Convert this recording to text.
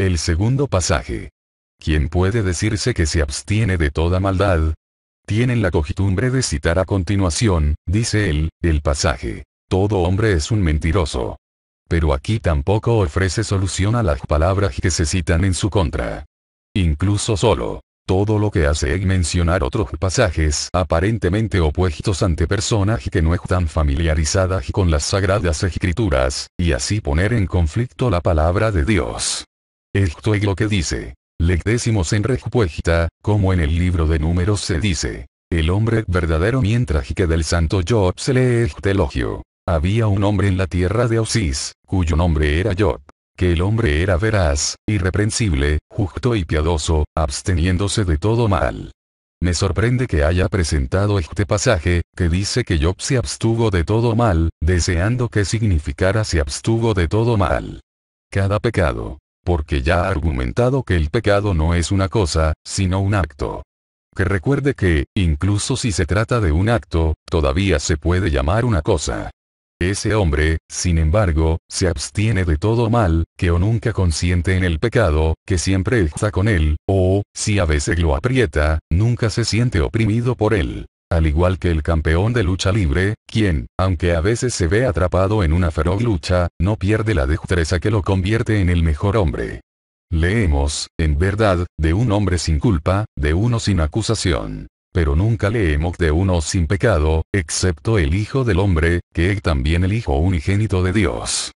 El segundo pasaje. ¿Quién puede decirse que se abstiene de toda maldad? Tienen la cojitumbre de citar a continuación, dice él, el pasaje. Todo hombre es un mentiroso. Pero aquí tampoco ofrece solución a las palabras que se citan en su contra. Incluso solo, todo lo que hace es mencionar otros pasajes aparentemente opuestos ante personas que no están familiarizadas con las sagradas escrituras, y así poner en conflicto la palabra de Dios. Esto es lo que dice. Le decimos en respuesta, como en el libro de números se dice. El hombre verdadero mientras que del santo Job se lee este elogio. Había un hombre en la tierra de Osis, cuyo nombre era Job. Que el hombre era veraz, irreprensible, justo y piadoso, absteniéndose de todo mal. Me sorprende que haya presentado este pasaje, que dice que Job se abstuvo de todo mal, deseando que significara se abstuvo de todo mal. Cada pecado, porque ya ha argumentado que el pecado no es una cosa, sino un acto. Que recuerde que, incluso si se trata de un acto, todavía se puede llamar una cosa. Ese hombre, sin embargo, se abstiene de todo mal, que o nunca consiente en el pecado, que siempre está con él, o, si a veces lo aprieta, nunca se siente oprimido por él. Al igual que el campeón de lucha libre, quien, aunque a veces se ve atrapado en una feroz lucha, no pierde la destreza que lo convierte en el mejor hombre. Leemos, en verdad, de un hombre sin culpa, de uno sin acusación. Pero nunca leemos de uno sin pecado, excepto el Hijo del Hombre, que es también el Hijo unigénito de Dios.